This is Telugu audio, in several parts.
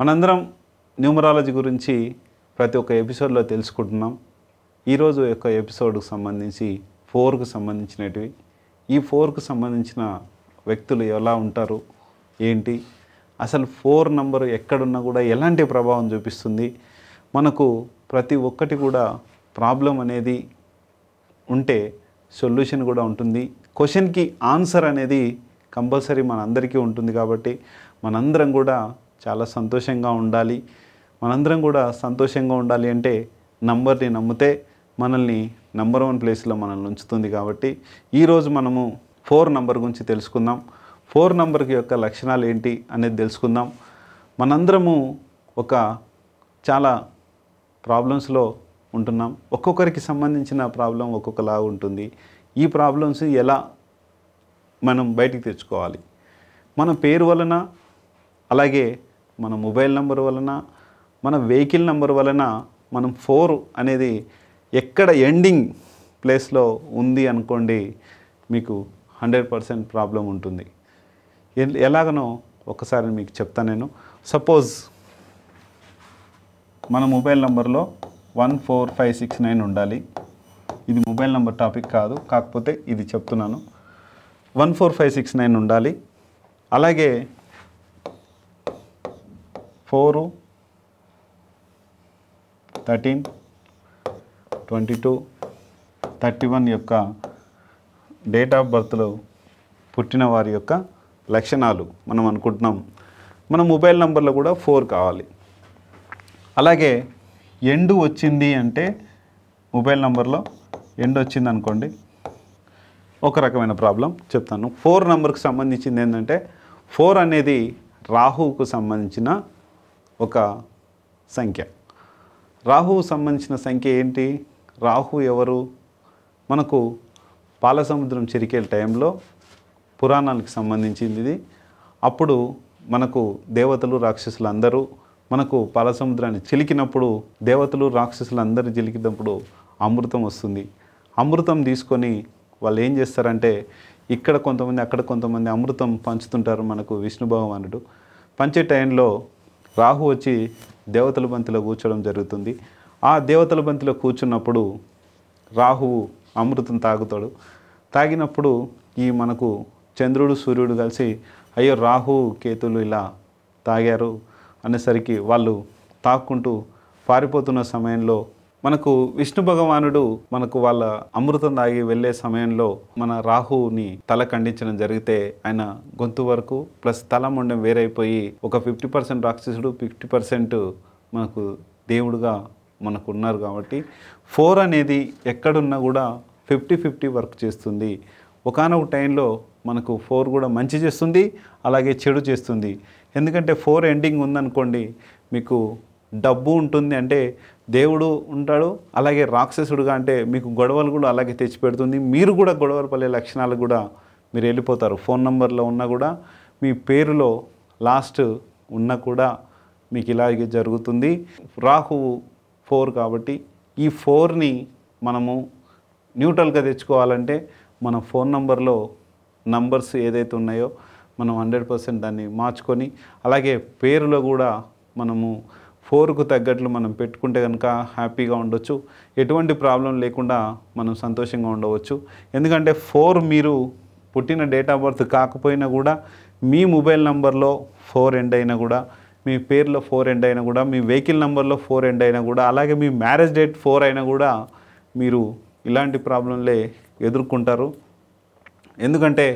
మనందరం న్యూమరాలజీ గురించి ప్రతి ఒక్క ఎపిసోడ్లో తెలుసుకుంటున్నాం ఈరోజు యొక్క ఎపిసోడ్కు సంబంధించి ఫోర్కు సంబంధించినటివి ఈ ఫోర్కు సంబంధించిన వ్యక్తులు ఎలా ఉంటారు ఏంటి అసలు ఫోర్ నంబరు ఎక్కడున్నా కూడా ఎలాంటి ప్రభావం చూపిస్తుంది మనకు ప్రతి ఒక్కటి కూడా ప్రాబ్లం అనేది ఉంటే సొల్యూషన్ కూడా ఉంటుంది క్వశ్చన్కి ఆన్సర్ అనేది కంపల్సరీ అందరికీ ఉంటుంది కాబట్టి మనందరం కూడా చాలా సంతోషంగా ఉండాలి మనందరం కూడా సంతోషంగా ఉండాలి అంటే నంబర్ని నమ్మితే మనల్ని నంబర్ వన్ ప్లేస్లో మనల్ని ఉంచుతుంది కాబట్టి ఈరోజు మనము ఫోర్ నంబర్ గురించి తెలుసుకుందాం ఫోర్ నంబర్కి యొక్క లక్షణాలు ఏంటి అనేది తెలుసుకుందాం మనందరము ఒక చాలా ప్రాబ్లమ్స్లో ఉంటున్నాం ఒక్కొక్కరికి సంబంధించిన ప్రాబ్లం ఒక్కొక్కలా ఉంటుంది ఈ ప్రాబ్లమ్స్ ఎలా మనం బయటికి తెచ్చుకోవాలి మన పేరు వలన అలాగే మన మొబైల్ నెంబర్ వలన మన వెహికల్ నెంబర్ వలన మనం ఫోర్ అనేది ఎక్కడ ఎండింగ్ ప్లేస్లో ఉంది అనుకోండి మీకు హండ్రెడ్ పర్సెంట్ ప్రాబ్లం ఉంటుంది ఎలాగనో ఒకసారి మీకు చెప్తా నేను సపోజ్ మన మొబైల్ నెంబర్లో one four five six nine ఉండాలి ఇది మొబైల్ నెంబర్ టాపిక్ కాదు కాకపోతే ఇది చెప్తున్నాను one four five six nine ఉండాలి అలాగే four thirteen twenty two thirty one యొక్క డేట్ ఆఫ్ బర్త్లో పుట్టిన వారి యొక్క లక్షణాలు మనం అనుకుంటున్నాం మన మొబైల్ నెంబర్లో కూడా ఫోర్ కావాలి అలాగే ఎండు వచ్చింది అంటే మొబైల్ నెంబర్లో ఎండు వచ్చింది అనుకోండి ఒక రకమైన ప్రాబ్లం చెప్తాను ఫోర్ నంబర్కి సంబంధించింది ఏంటంటే ఫోర్ అనేది రాహుకు సంబంధించిన ఒక సంఖ్య రాహువు సంబంధించిన సంఖ్య ఏంటి రాహు ఎవరు మనకు పాలసముద్రం చిరికే టైంలో పురాణానికి సంబంధించింది ఇది అప్పుడు మనకు దేవతలు రాక్షసులు అందరూ మనకు పాలసముద్రాన్ని చిలికినప్పుడు దేవతలు రాక్షసులు అందరూ చిలికినప్పుడు అమృతం వస్తుంది అమృతం తీసుకొని వాళ్ళు ఏం చేస్తారంటే ఇక్కడ కొంతమంది అక్కడ కొంతమంది అమృతం పంచుతుంటారు మనకు విష్ణు భగవానుడు పంచే టైంలో రాహు వచ్చి దేవతల బంతిలో కూర్చోవడం జరుగుతుంది ఆ దేవతల బంతిలో కూర్చున్నప్పుడు రాహువు అమృతం తాగుతాడు తాగినప్పుడు ఈ మనకు చంద్రుడు సూర్యుడు కలిసి అయ్యో రాహు కేతులు ఇలా తాగారు అనేసరికి వాళ్ళు తాక్కుంటూ పారిపోతున్న సమయంలో మనకు విష్ణు భగవానుడు మనకు వాళ్ళ అమృతం తాగి వెళ్ళే సమయంలో మన రాహుని తల ఖండించడం జరిగితే ఆయన గొంతు వరకు ప్లస్ తల మొండం వేరైపోయి ఒక ఫిఫ్టీ పర్సెంట్ రాక్షసుడు ఫిఫ్టీ పర్సెంట్ మనకు దేవుడుగా మనకు ఉన్నారు కాబట్టి ఫోర్ అనేది ఎక్కడున్నా కూడా ఫిఫ్టీ ఫిఫ్టీ వర్క్ చేస్తుంది ఒకనొక టైంలో మనకు ఫోర్ కూడా మంచి చేస్తుంది అలాగే చెడు చేస్తుంది ఎందుకంటే ఫోర్ ఎండింగ్ ఉందనుకోండి మీకు డబ్బు ఉంటుంది అంటే దేవుడు ఉంటాడు అలాగే రాక్షసుడుగా అంటే మీకు గొడవలు కూడా అలాగే తెచ్చిపెడుతుంది మీరు కూడా గొడవలు పడే లక్షణాలు కూడా మీరు వెళ్ళిపోతారు ఫోన్ నెంబర్లో ఉన్నా కూడా మీ పేరులో లాస్ట్ ఉన్నా కూడా మీకు ఇలాగే జరుగుతుంది రాహువు ఫోర్ కాబట్టి ఈ ఫోర్ని మనము న్యూట్రల్గా తెచ్చుకోవాలంటే మన ఫోన్ నంబర్లో నంబర్స్ ఏదైతే ఉన్నాయో మనం హండ్రెడ్ పర్సెంట్ దాన్ని మార్చుకొని అలాగే పేరులో కూడా మనము ఫోర్కు తగ్గట్లు మనం పెట్టుకుంటే కనుక హ్యాపీగా ఉండొచ్చు ఎటువంటి ప్రాబ్లం లేకుండా మనం సంతోషంగా ఉండవచ్చు ఎందుకంటే ఫోర్ మీరు పుట్టిన డేట్ ఆఫ్ బర్త్ కాకపోయినా కూడా మీ మొబైల్ నెంబర్లో ఫోర్ ఎండ్ అయినా కూడా మీ పేర్లో ఫోర్ ఎండ్ అయినా కూడా మీ వెహికల్ నెంబర్లో ఫోర్ ఎండ్ అయినా కూడా అలాగే మీ మ్యారేజ్ డేట్ ఫోర్ అయినా కూడా మీరు ఇలాంటి ప్రాబ్లంలే ఎదుర్కొంటారు ఎందుకంటే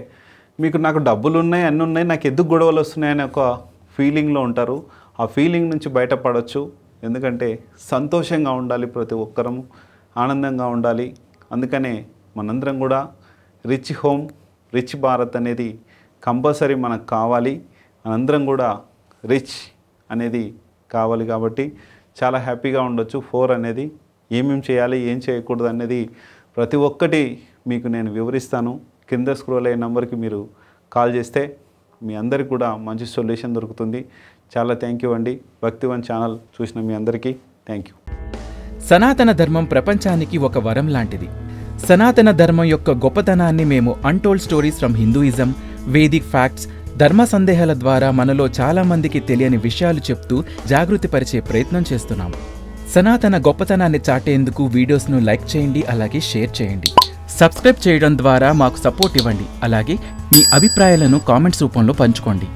మీకు నాకు డబ్బులు ఉన్నాయి అన్నీ ఉన్నాయి నాకు ఎందుకు గొడవలు వస్తున్నాయని ఒక ఫీలింగ్లో ఉంటారు ఆ ఫీలింగ్ నుంచి బయటపడవచ్చు ఎందుకంటే సంతోషంగా ఉండాలి ప్రతి ఒక్కరము ఆనందంగా ఉండాలి అందుకనే మనందరం కూడా రిచ్ హోమ్ రిచ్ భారత్ అనేది కంపల్సరీ మనకు కావాలి మనందరం కూడా రిచ్ అనేది కావాలి కాబట్టి చాలా హ్యాపీగా ఉండొచ్చు ఫోర్ అనేది ఏమేమి చేయాలి ఏం చేయకూడదు అనేది ప్రతి ఒక్కటి మీకు నేను వివరిస్తాను కింద స్క్రోల్ అయ్యే నెంబర్కి మీరు కాల్ చేస్తే మీ అందరికి కూడా మంచి సొల్యూషన్ దొరుకుతుంది చాలా థ్యాంక్ యూ అండి భక్తివన్ ఛానల్ చూసిన మీ అందరికీ థ్యాంక్ యూ సనాతన ధర్మం ప్రపంచానికి ఒక వరం లాంటిది సనాతన ధర్మం యొక్క గొప్పతనాన్ని మేము untold stories from Hinduism Vedic facts ధర్మ సందేహాల ద్వారా మనలో చాలామందికి తెలియని విషయాలు చెప్తూ జాగృతిపరిచే ప్రయత్నం చేస్తున్నాము సనాతన గొప్పతనాన్ని చాటేందుకు వీడియోస్ను లైక్ చేయండి అలాగే షేర్ చేయండి సబ్స్క్రైబ్ చేయడం ద్వారా మాకు సపోర్ట్ ఇవ్వండి అలాగే మీ అభిప్రాయాలను కామెంట్స్ రూపంలో పంచుకోండి